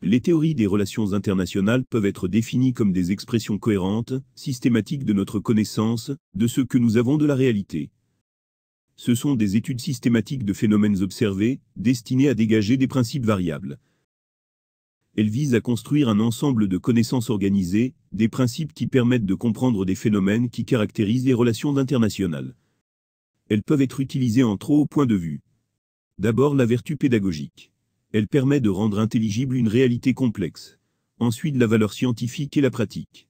Les théories des relations internationales peuvent être définies comme des expressions cohérentes, systématiques de notre connaissance, de ce que nous avons de la réalité. Ce sont des études systématiques de phénomènes observés, destinées à dégager des principes variables. Elles visent à construire un ensemble de connaissances organisées, des principes qui permettent de comprendre des phénomènes qui caractérisent les relations internationales. Elles peuvent être utilisées en trois points de vue. D'abord la vertu pédagogique. Elle permet de rendre intelligible une réalité complexe. Ensuite la valeur scientifique et la pratique.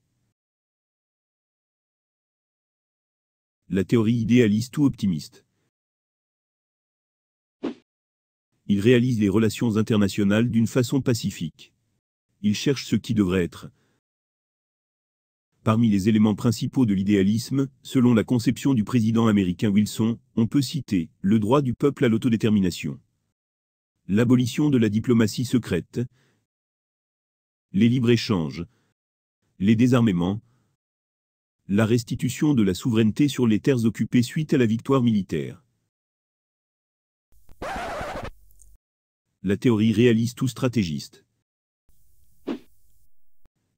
La théorie idéaliste ou optimiste. Il réalise les relations internationales d'une façon pacifique. Il cherche ce qui devrait être, Parmi les éléments principaux de l'idéalisme, selon la conception du président américain Wilson, on peut citer le droit du peuple à l'autodétermination, l'abolition de la diplomatie secrète, les libres-échanges, les désarmements, la restitution de la souveraineté sur les terres occupées suite à la victoire militaire. La théorie réaliste ou stratégiste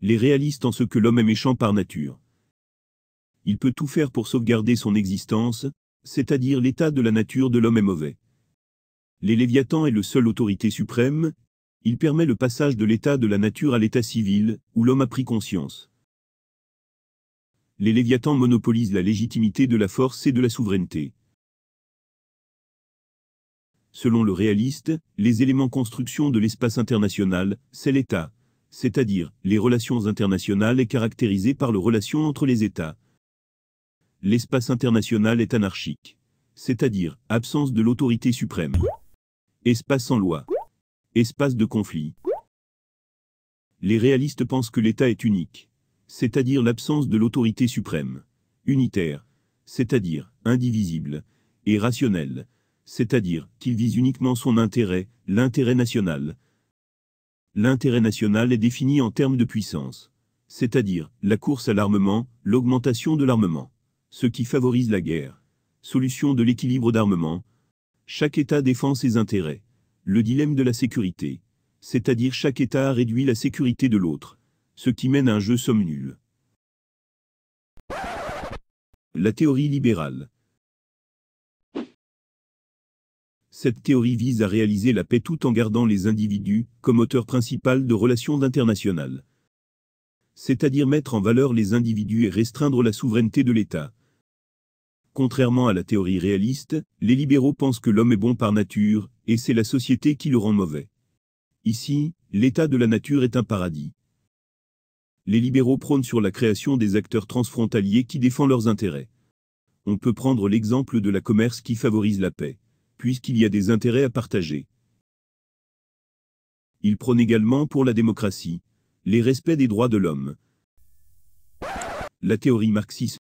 les réalistes en ce que l'homme est méchant par nature. Il peut tout faire pour sauvegarder son existence, c'est-à-dire l'état de la nature de l'homme est mauvais. Les Léviathans est le seul autorité suprême, il permet le passage de l'état de la nature à l'état civil, où l'homme a pris conscience. Les Léviathans monopolisent la légitimité de la force et de la souveraineté. Selon le réaliste, les éléments construction de l'espace international, c'est l'État, c'est-à-dire les relations internationales, est caractérisée par les relations entre les États. L'espace international est anarchique, c'est-à-dire absence de l'autorité suprême. Espace sans loi. Espace de conflit. Les réalistes pensent que l'État est unique, c'est-à-dire l'absence de l'autorité suprême, unitaire, c'est-à-dire indivisible, et rationnel, c'est-à-dire qu'il vise uniquement son intérêt, l'intérêt national, L'intérêt national est défini en termes de puissance, c'est-à-dire la course à l'armement, l'augmentation de l'armement, ce qui favorise la guerre. Solution de l'équilibre d'armement. Chaque État défend ses intérêts. Le dilemme de la sécurité, c'est-à-dire chaque État réduit la sécurité de l'autre, ce qui mène à un jeu somme nulle. La théorie libérale. Cette théorie vise à réaliser la paix tout en gardant les individus comme auteur principal de relations internationales. C'est-à-dire mettre en valeur les individus et restreindre la souveraineté de l'État. Contrairement à la théorie réaliste, les libéraux pensent que l'homme est bon par nature, et c'est la société qui le rend mauvais. Ici, l'état de la nature est un paradis. Les libéraux prônent sur la création des acteurs transfrontaliers qui défendent leurs intérêts. On peut prendre l'exemple de la commerce qui favorise la paix puisqu'il y a des intérêts à partager. Il prône également pour la démocratie, les respects des droits de l'homme, la théorie marxiste.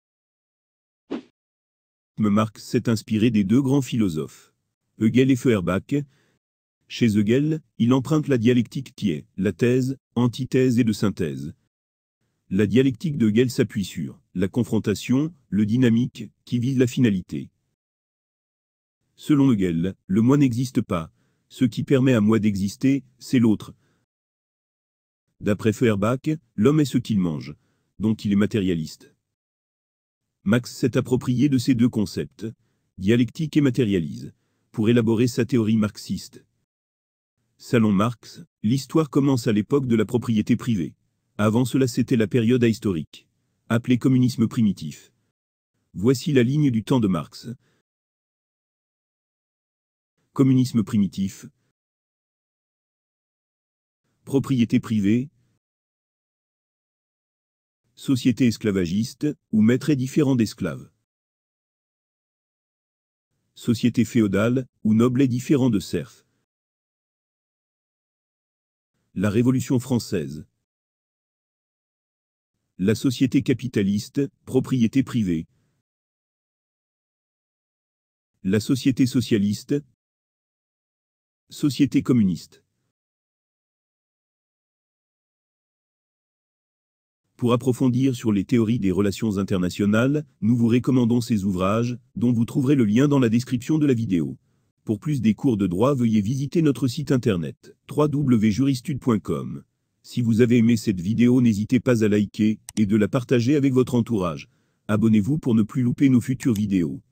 Marx s'est inspiré des deux grands philosophes, Hegel et Feuerbach. Chez Hegel, il emprunte la dialectique qui est la thèse, antithèse et de synthèse. La dialectique de Hegel s'appuie sur la confrontation, le dynamique, qui vise la finalité. Selon Hegel, le moi n'existe pas. Ce qui permet à moi d'exister, c'est l'autre. D'après Feuerbach, l'homme est ce qu'il mange. Donc il est matérialiste. Marx s'est approprié de ces deux concepts, dialectique et matérialise, pour élaborer sa théorie marxiste. Salon Marx, l'histoire commence à l'époque de la propriété privée. Avant cela c'était la période ahistorique, appelée communisme primitif. Voici la ligne du temps de Marx, communisme primitif, propriété privée, société esclavagiste, où maître est différent d'esclaves. Société féodale, où noble est différent de serfs. La Révolution française. La société capitaliste, propriété privée. La société socialiste, Société communiste. Pour approfondir sur les théories des relations internationales, nous vous recommandons ces ouvrages, dont vous trouverez le lien dans la description de la vidéo. Pour plus des cours de droit, veuillez visiter notre site internet www.juristude.com. Si vous avez aimé cette vidéo, n'hésitez pas à liker et de la partager avec votre entourage. Abonnez-vous pour ne plus louper nos futures vidéos.